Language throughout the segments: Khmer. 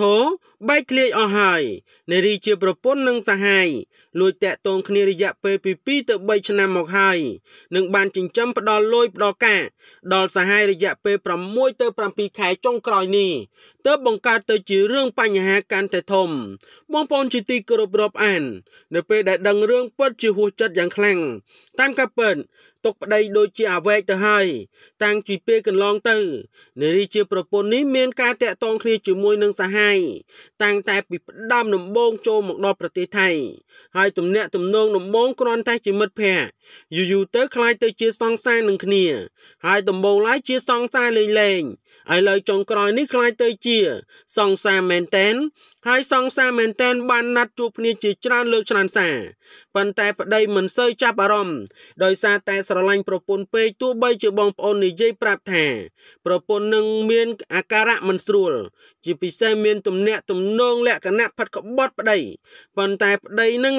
ធោបែកធ្លាយអស់ហើយនារីជាប្រពន្ធនិងសហាយលួចតាក់ទងគ្នារយៈពេលពី2ទៅ3ឆ្នាំមកហើយនឹងបានចិញ្ចឹមផ្ដល់លុយផ្ដល់កាដល់សហាយរយៈពេល6ទៅ7ខែចុងក្រោយនេះទើបបង្កើតទៅជារឿងបញ្ហាកាន់តែធំ បងប្អូនជាទីគោរពរាប់អាននៅពេលដែលដឹងរឿងពិតជាហួសចិត្តយ៉ាងខ្លាំងតាមការពិតទុកប្តីដូចជាអាវែកទៅហើយតាំងពីពេលកន្លងទៅនារីជាប្រពន្ធនេះមានការតាក់ទងគ្នាជាមួយនឹងសាហាយតាំងតែពីផ្ដាំដំបងចូលមកដល់ប្រទេសថៃហើយទំនាក់ទំនងដំបងគ្រាន់តែជាមិត្តភ័ក្តិយូរយូរទៅคล้ายទៅជាសង្សារនឹងគ្នាហើយដំបងឡើយជាសង្សារលេងលេងឥឡូវចុងក្រោយនេះคล้ายទៅជាសង្សារមែនតែនហើយសង្សារមែនតែនបានណាត់ជួបគ្នាជាច្រើនលើកច្រើនសារប៉ុន្តែប្តីមិនសូវចាប់អារម្មណ៍ដោយសារតែស្រឡាញ់ប្រពន្ធពេកទោះបីជាបងប្អូននិយាយប្រាប់ថាប្រពន្ធនឹងមានអាការៈមិនស្រួល ជាពិសេសមានទំនាក់ទំនង លក្ខណៈផិតក្បត់ប្តីប៉ុន្តែប្តីនឹង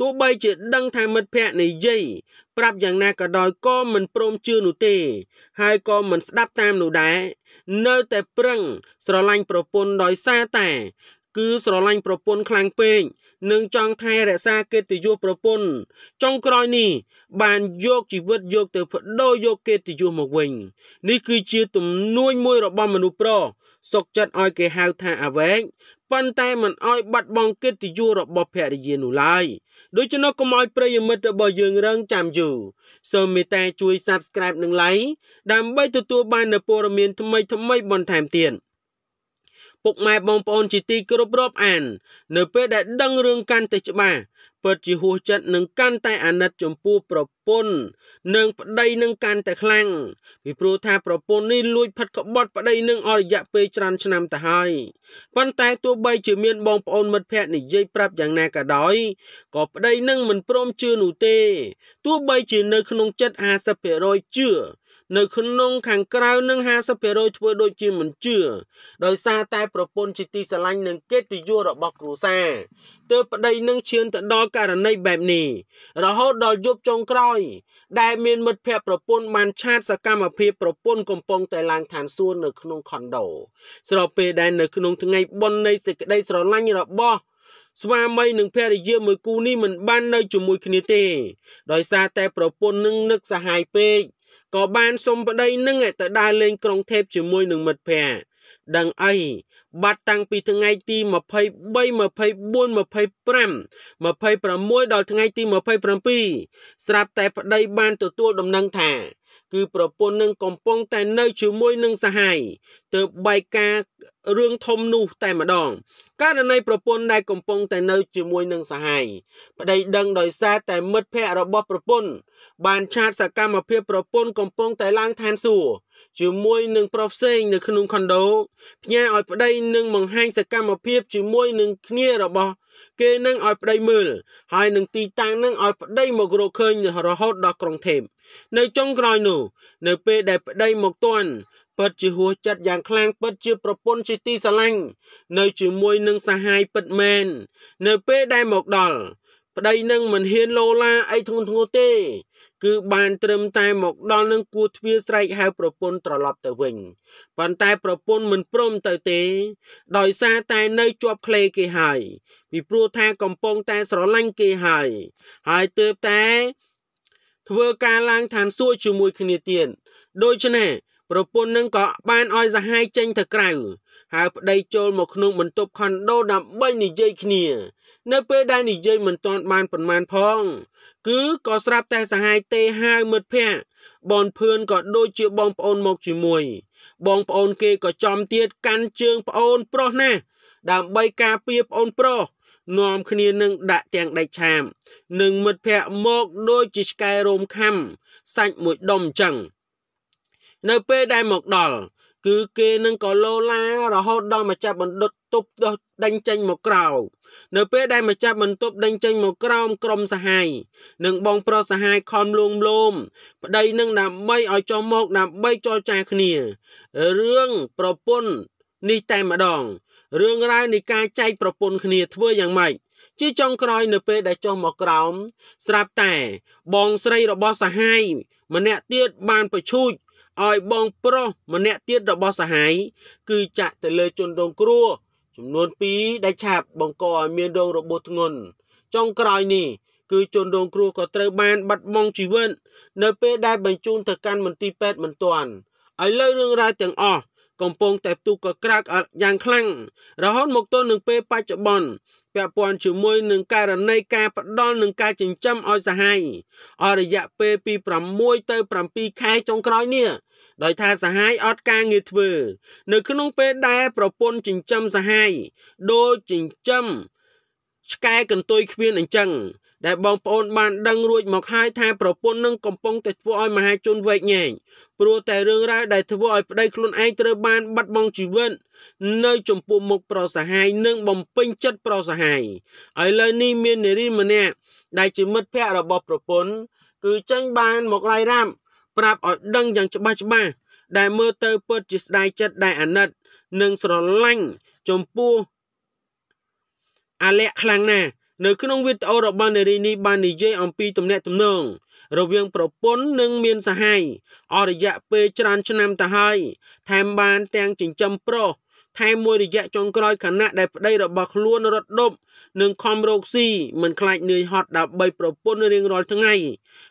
ទោះបីជាដឹងថាមិត្តភ័ក្តិនិយាយប្រាប់យ៉ាងណាក៏ដោយក៏មិនព្រមជឿនោះទេ ហើយក៏មិនស្ដាប់តាមនោះដែរនៅតែប្រឹងស្រឡាញ់ប្រពន្ធដោយសារតែ គឺស្រឡាញ់ប្រពន្ធខ្លាំងពេកនិងចង់ថែរក្សាកិត្តិយសប្រពន្ធចុងក្រោយនេះ បានយកជីវិតយកទៅបដូរយកកិត្តិយសមកវិញនេះគឺជាទំនួញមួយរបស់មនុស្សប្រុសសុកចិត្តឲ្យគេហៅថាអាវែកប៉ុន្តែមិនអោយបាត់បង់កិត្តិយសរបស់ភរិយានោះឡើយដូច្នោះកុំអោយប្រិយមិត្តរបស់យើងរងចាំយូរសូមមេត្តាជួយ Subscribe និង Like ដើម្បីទទួលបាននូវព័ត៌មាន ថ្មីៗបន្ថែមទៀតពុកម៉ែបងប្អូនជាទីគោរពរាប់អាន នៅ ពេលដែលដឹងរឿងកាន់តែច្បាស់ពិតជាហួសចិត្តនឹងកាន់តែអាណិតចំពោះប្រពន្ធនិងប្តីនឹងកាន់តែខ្លាំងពីព្រោះថាប្រពន្ធនេះលួចផិតក្បត់ប្តីនឹងអររយៈពេលច្រើនឆ្នាំទៅហើយប៉ុន្តែទោះបីជាមានបងប្អូនមិត្តភ័ក្តិនិយាយប្រាប់យ៉ាងណាក៏ដោយក៏ប្តីនឹងមិនព្រមជឿនោះទេទោះបីជានៅក្នុងចិត្ត50%ជឿនៅក្នុងខាងក្រៅនឹង50%ធ្វើដូចជាមិនជឿដោយសារតែប្រពន្ធជាទីស្រឡាញ់និងកិត្តិយសរបស់គ្រួសារទើបប្តីនឹងឈានទៅដល់ករណីបែបនេះរហូតដល់យប់ចុងក្រោយ ដែលមានមិត្តភ័ក្តិប្រពន្ធបានឆាតសកម្មភាពប្រពន្ធកំពុងតែឡើងឋានសួគ៌នៅក្នុងខុនដូស្របពេលដែលនៅក្នុងថ្ងៃបុណ្យនៃសេចក្តីស្រឡាញ់របស់ស្វាមីនិងភរិយាមួយគូនេះមិនបាននៅជាមួយគ្នាទេ ដោយសារតែប្រពន្ធនឹងនឹកសហាយពេកក៏បានសុំប្តីនឹងទៅដើរលេងក្រុងថេបជាមួយនឹងមិត្តភ័ក្តិដឹងអីបាត់តាំងពីថ្ងៃទី23 24 25 26ដល់ថ្ងៃទី27ស្រាប់តែប្តីបានទទួលដំណឹងថា គឺប្រពន្ធនឹងកំពុងតែនៅជាមួយនឹងសហាយទើបបែកការរឿងធំនោះតែម្ដងករណីប្រពន្ធដែលកំពុងតែនៅជាមួយនឹងសហាយប្តីដឹងដោយសារ តែមិត្តភ័ក្តិរបស់ប្រពន្ធបានឆាតសកម្មភាព ប្រពន្ធកំពុងតែឡើងឋានសួគ៌ជាមួយនឹងប្រុសផ្សេងនៅក្នុងខុនដូផ្ញើឲ្យប្តីនឹងបង្ហាញសកម្មភាពជាមួយនឹងគ្នារបស់ គេនឹងឲ្យប្តីមើល ហើយនឹងទីតាំងនឹងឲ្យប្តី មករកឃើញរហូតដល់ក្រុងថេបនៅចុងក្រោយនោះ នៅ ពេលដែលប្តីមកទាន់ពិតជាហួសចិត្តយ៉ាងខ្លាំងពិតជាប្រពន្ធជាទីស្រឡាញ់នៅជាមួយនឹងសហាយពិតមែននៅពេលដែលមកដល់ប្តីនឹងមិនហ៊ានលោឡាអីធ្ងន់ធ្ងរទេ គឺបានត្រឹមតែមកដល់នឹងគួរទ្វាស្រែកហៅប្រពន្ធត្រឡប់ទៅវិញប៉ុន្តែប្រពន្ធមិនព្រមទៅទេដោយសារតែនៅជាប់ក្លេគេហើយពីព្រោះថាកំពុងតែស្រឡាញ់គេហើយហើយទើបតែធ្វើការឡើងឋានសួគ៌ជាមួយគ្នាទៀតដូច្នេះប្រពន្ធនឹងក៏បានឲ្យសហាយចេញទៅក្រៅហើយប្តីចូលមកក្នុងបន្ទប់ខុនដូដើម្បីនិយាយគ្នា នៅពេលដែលនិយាយមិនទាន់បានប៉ុន្មានផងគឺក៏ស្រាប់តែសហាយទេហៅមិត្តភ័ក្តិបងភឿនក៏ដូចជាបងប្អូនមកជាមួយ បងប្អូនគេក៏ចំទៀតកាន់ជើងប្អូនប្រុសណាស់ដើម្បីការពារប្អូនប្រុសនាំគ្នានឹងដាក់ទាំងដេកឆាមនិងមិត្តភ័ក្តិមកដូចជាឆ្កែរោមខំសាច់មួយដុំអញ្ចឹងនៅពេលដែលមកដល់គឺគេនឹងក៏លោឡារហូតដល់ម្ចាស់បណ្ឌិតទប់ដោះដេញចេញមកក្រៅនៅពេលដែលម្ចាស់បន្ទប់ដេញចេញមកក្រោមក្រុមសហាយនិងបងប្រុសសហាយខំលួងលោមប្តីនឹងដើម្បីឲ្យចុះមកដើម្បីចរចាគ្នារឿងប្រពន្ធនេះតែម្ដងរឿងរ៉ាវនៃការចែកប្រពន្ធគ្នាធ្វើយ៉ាងម៉េចជាចុងក្រោយនៅពេលដែលចុះមកក្រោម ស្រាប់តែបងស្រីរបស់សហាយម្នាក់ទៀតបានប្រឈូចឲ្យបងប្រុសម្នាក់ទៀតរបស់សហាយគឺចាក់ទៅលើជនរងគ្រោះចំនួន2ដែលឆាប់បង្កឲ្យមានរងរបួសធ្ងន់ចុងក្រោយនេះ គឺជនរងគ្រោះក៏ត្រូវបានបាត់បង់ជីវិតនៅពេលដែលបញ្ជូនទៅកាន់មន្ទីរពេទ្យមិនទាន់ឥឡូវរឿងរ៉ាវទាំងអស់កំពុងតែផ្ទុះកក្រើកយ៉ាងខ្លាំងរហូតមកទល់នឹងពេលបច្ចុប្បន្នពាក់ព័ន្ធជាមួយនឹងករណីការផ្ដាល់និងការចិញ្ចឹមឲ្យសហាយអររយៈពេលពី6ទៅ7ខែចុងក្រោយនេះដោយថាសហាយអត់ការងារធ្វើ នៅក្នុងពេលដែល ប្រពន្ធចិញ្ចឹមសហាយដូចចិញ្ចឹមឆ្កែកន្ទុយគ្មានអញ្ចឹងដែលបងប្អូនបានដឹងរួចមកហើយថាប្រពន្ធនឹងកំពុងតែធ្វើឲ្យមហា ជនវែកញែកព្រោះតែរឿងរ៉ាវដែលធ្វើឲ្យប្តីខ្លួនឯងត្រូវបាន បាត់បង់ជីវិតនៅ ចំពោះមុខប្រសាហាយនិងបំពេញចិត្តប្រសាហាយឥឡូវនេះមាននារីម្នាក់ដែលជាមិត្តភក្តិរបស់ប្រពន្ធគឺចេញបាន មករាយរ៉ាប់ប្រាប់ឲ្យដឹងយ៉ាងច្បាស់ច្បាស់ដែលមើលទៅពិតជាស្ដាយចិត្តដែលអាណិត និងស្រឡាញ់ចំពោះអាលៈខ្លាំងណាស់នៅក្នុងវីដេអូរបស់នារីនេះបាននិយាយអំពីទំនាក់ទំនងរវាងប្រពន្ធនិងមានសហាយអររយៈពេលច្រើនឆ្នាំទៅហើយថែមបានទាំងចិញ្ចឹមប្រុសថែមមួយរយៈចុងក្រោយខណៈដែលប្តី របស់ខ្លួនរត់ដប់និងខំរកស៊ីមិនខ្លាចនឿយហត់ដើម្បីប្រពន្ធរៀងរាល់ថ្ងៃ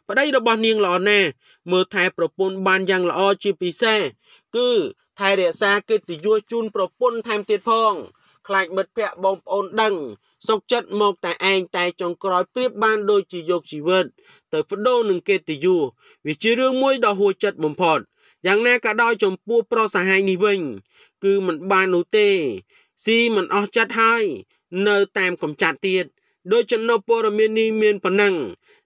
ប្តីរបស់នាងល្អណាស់មើលថែប្រពន្ធបានយ៉ាងល្អជាពិសេសគឺថែរក្សាកិត្តិយសជូន ប្រពន្ធថែមទៀតផង ខ្លាចមិត្តភ័ក្តិបងប្អូនដឹងសុខចិត្តមកតែឯងតែចុងក្រោយប្រៀបបានដូចជាយកជីវិតទៅបដូរនឹងកិត្តិយសវាជារឿងមួយដ៏ហួចចិត្តបំផុតយ៉ាងណាក៏ដោយចំពោះប្រុសសហាយនេះវិញ គឺមិនបាននោះទេស៊ីមិនអស់ចិត្តហើយនៅតាមកំចាត់ទៀតដោយចំណុចព័ត៌មាននេះមានប៉ុណ្ណឹង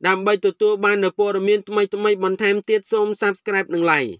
ដើម្បីទទួលបាននូវព័ត៌មានថ្មីៗបន្ថែមទៀតសូម Subscribe និង Like